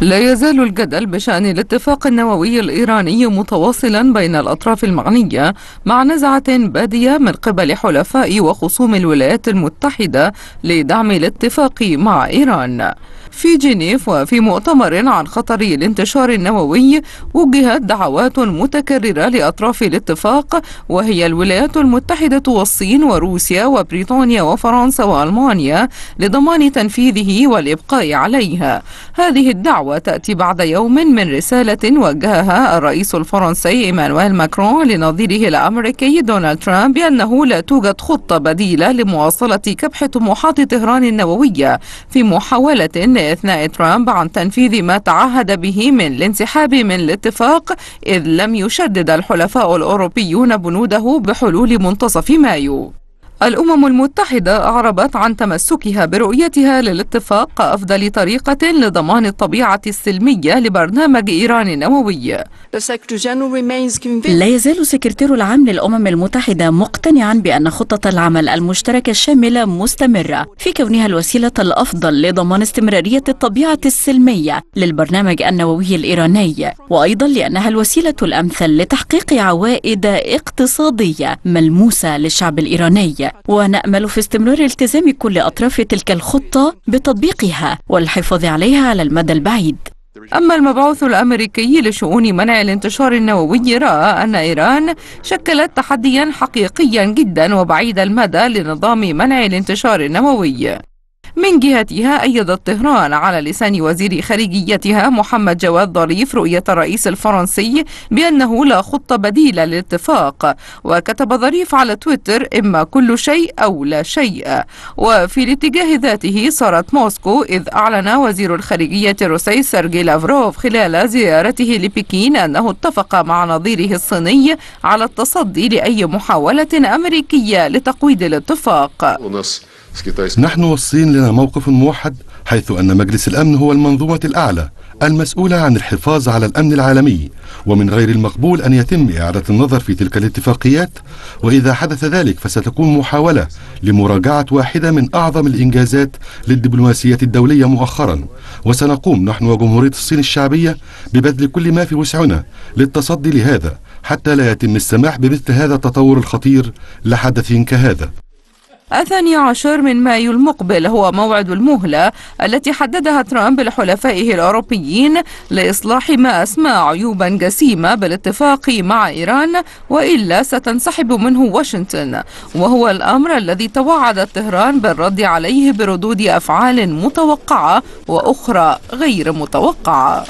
لا يزال الجدل بشأن الاتفاق النووي الإيراني متواصلا بين الأطراف المعنية مع نزعة بادية من قبل حلفاء وخصوم الولايات المتحدة لدعم الاتفاق مع إيران في جنيف وفي مؤتمر عن خطر الانتشار النووي وجهت دعوات متكررة لأطراف الاتفاق وهي الولايات المتحدة والصين وروسيا وبريطانيا وفرنسا وألمانيا لضمان تنفيذه والإبقاء عليها هذه الدعوة تأتي بعد يوم من رسالة وجهها الرئيس الفرنسي إيمانويل ماكرون لنظيره الأمريكي دونالد ترامب بأنه لا توجد خطة بديلة لمواصلة كبح طموحات طهران النووية في محاولة أثناء ترامب عن تنفيذ ما تعهد به من الانسحاب من الاتفاق إذ لم يشدد الحلفاء الأوروبيون بنوده بحلول منتصف مايو الأمم المتحدة أعربت عن تمسكها برؤيتها للاتفاق أفضل طريقة لضمان الطبيعة السلمية لبرنامج إيران النووي لا يزال سكرتير العام للأمم المتحدة مقتنعا بأن خطة العمل المشتركة الشاملة مستمرة في كونها الوسيلة الأفضل لضمان استمرارية الطبيعة السلمية للبرنامج النووي الإيراني وأيضا لأنها الوسيلة الأمثل لتحقيق عوائد اقتصادية ملموسة للشعب الإيراني ونأمل في استمرار التزام كل أطراف تلك الخطة بتطبيقها والحفاظ عليها على المدى البعيد أما المبعوث الأمريكي لشؤون منع الانتشار النووي رأى أن إيران شكلت تحديا حقيقيا جدا وبعيد المدى لنظام منع الانتشار النووي من جهتها أيدت طهران على لسان وزير خارجيتها محمد جواد ظريف رؤية الرئيس الفرنسي بأنه لا خطة بديلة للاتفاق وكتب ظريف على تويتر إما كل شيء أو لا شيء وفي الاتجاه ذاته صارت موسكو إذ أعلن وزير الخارجية الروسي سيرجي لافروف خلال زيارته لبكين أنه اتفق مع نظيره الصيني على التصدي لأي محاولة أمريكية لتقويض الاتفاق نحن والصين لنا موقف موحد حيث أن مجلس الأمن هو المنظومة الأعلى المسؤولة عن الحفاظ على الأمن العالمي ومن غير المقبول أن يتم إعادة النظر في تلك الاتفاقيات وإذا حدث ذلك فستكون محاولة لمراجعة واحدة من أعظم الإنجازات للدبلوماسية الدولية مؤخرا وسنقوم نحن وجمهورية الصين الشعبية ببذل كل ما في وسعنا للتصدي لهذا حتى لا يتم السماح بمثل هذا التطور الخطير لحدث كهذا الثاني عشر من مايو المقبل هو موعد المهلة التي حددها ترامب لحلفائه الأوروبيين لإصلاح ما أسمى عيوبا جسيمة بالاتفاق مع إيران وإلا ستنسحب منه واشنطن وهو الأمر الذي توعدت طهران بالرد عليه بردود أفعال متوقعة وأخرى غير متوقعة